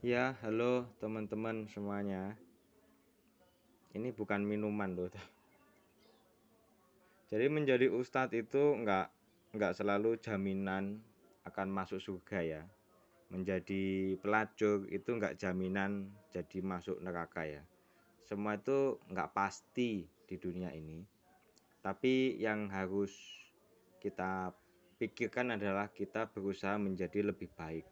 Ya, halo teman-teman semuanya. Ini bukan minuman loh. Jadi menjadi ustadz itu enggak enggak selalu jaminan akan masuk surga ya. Menjadi pelacur itu enggak jaminan jadi masuk neraka ya. Semua itu enggak pasti di dunia ini. Tapi yang harus kita pikirkan adalah kita berusaha menjadi lebih baik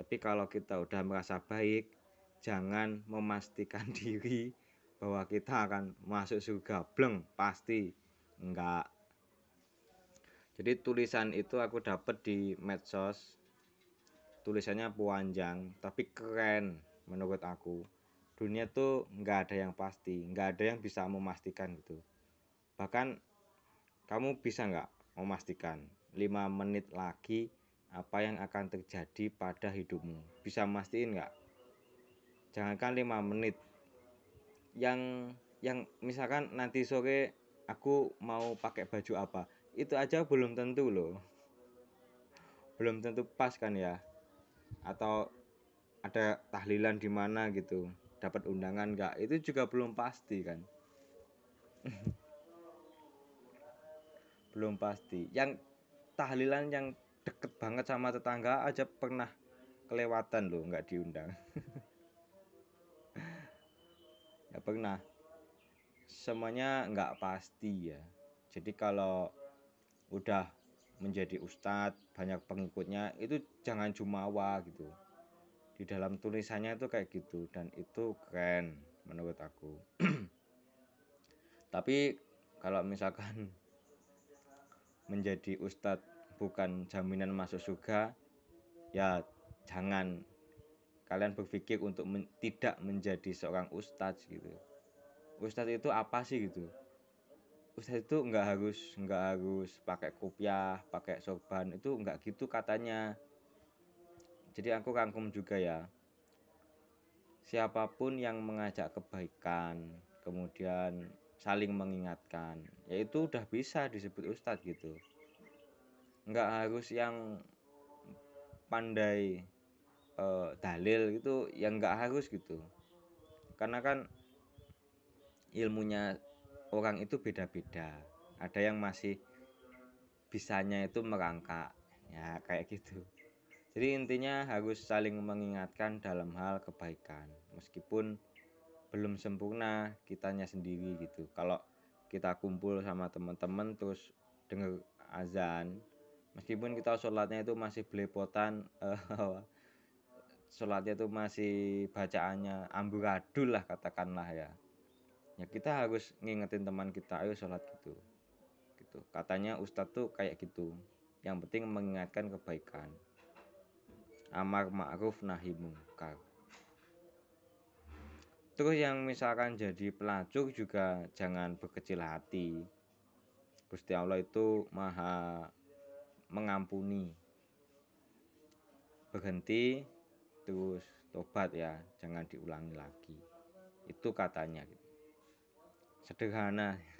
tapi kalau kita udah merasa baik, jangan memastikan diri bahwa kita akan masuk surga. Bleng, pasti. Enggak. Jadi tulisan itu aku dapat di medsos. Tulisannya panjang, tapi keren menurut aku. Dunia tuh enggak ada yang pasti, enggak ada yang bisa memastikan gitu. Bahkan kamu bisa enggak memastikan 5 menit lagi apa yang akan terjadi pada hidupmu. Bisa mastiin nggak? Jangankan lima menit. Yang yang misalkan nanti sore aku mau pakai baju apa, itu aja belum tentu loh. Belum tentu pas kan ya. Atau ada tahlilan di mana gitu, dapat undangan nggak? Itu juga belum pasti kan. belum pasti. Yang tahlilan yang deket banget sama tetangga aja pernah kelewatan loh nggak diundang nggak pernah semuanya nggak pasti ya jadi kalau udah menjadi ustadz banyak pengikutnya itu jangan jumawa gitu di dalam tulisannya itu kayak gitu dan itu keren menurut aku tapi kalau misalkan menjadi ustadz bukan jaminan masuk surga, ya jangan kalian berpikir untuk men tidak menjadi seorang ustadz gitu. Ustadz itu apa sih gitu? Ustadz itu nggak harus nggak harus pakai kopiah, pakai sorban itu nggak gitu katanya. Jadi aku rangkum juga ya. Siapapun yang mengajak kebaikan, kemudian saling mengingatkan, yaitu udah bisa disebut ustadz gitu nggak harus yang pandai uh, dalil gitu yang nggak harus gitu karena kan ilmunya orang itu beda-beda ada yang masih bisanya itu merangkak ya kayak gitu jadi intinya harus saling mengingatkan dalam hal kebaikan meskipun belum sempurna kitanya sendiri gitu kalau kita kumpul sama teman-teman terus dengar azan meskipun kita sholatnya itu masih belepotan uh, sholatnya itu masih bacaannya amburadul lah katakanlah ya ya kita harus ngingetin teman kita ayo sholat gitu gitu katanya ustadz tuh kayak gitu yang penting mengingatkan kebaikan amar ma'ruf nahi mungkar terus yang misalkan jadi pelacur juga jangan berkecil hati Gusti Allah itu maha mengampuni berhenti terus tobat ya jangan diulangi lagi itu katanya gitu. sederhana